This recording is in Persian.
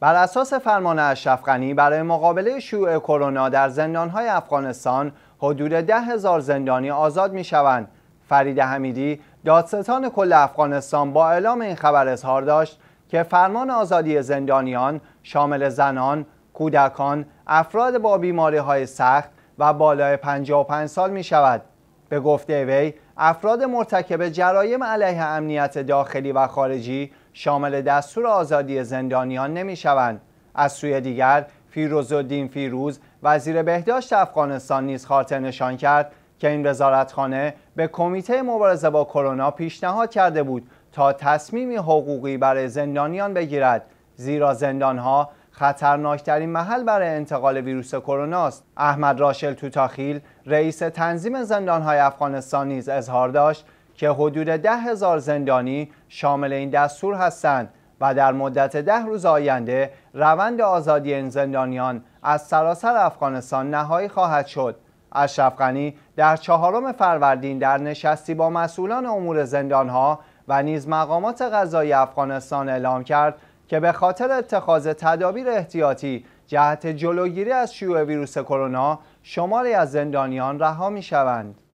بر اساس فرمان اشرف برای مقابله شیوع کرونا در زندانهای افغانستان حدود ده هزار زندانی آزاد می شوند. فرید حمیدی دادستان کل افغانستان با اعلام این خبر اظهار داشت که فرمان آزادی زندانیان شامل زنان، کودکان، افراد با بیماری های سخت و بالای 55 سال می به گفته وی افراد مرتکب جرایم علیه امنیت داخلی و خارجی شامل دستور آزادی زندانیان نمیشوند از سوی دیگر فیروزالدین فیروز وزیر بهداشت افغانستان نیز خاطر نشان کرد که این وزارتخانه به کمیته مبارزه با کرونا پیشنهاد کرده بود تا تصمیمی حقوقی برای زندانیان بگیرد زیرا زندانها خطرناکترین محل برای انتقال ویروس کرونا است احمد راشل توتاخیل رئیس تنظیم زندانهای افغانستان نیز اظهار داشت که حدود ده هزار زندانی شامل این دستور هستند و در مدت ده روز آینده روند آزادی این زندانیان از سراسر افغانستان نهایی خواهد شد اشرف غنی در چهارم فروردین در نشستی با مسئولان امور زندانها و نیز مقامات غذایی افغانستان اعلام کرد که به خاطر اتخاذ تدابیر احتیاطی جهت جلوگیری از شیوع ویروس کرونا شماری از زندانیان رها می شوند.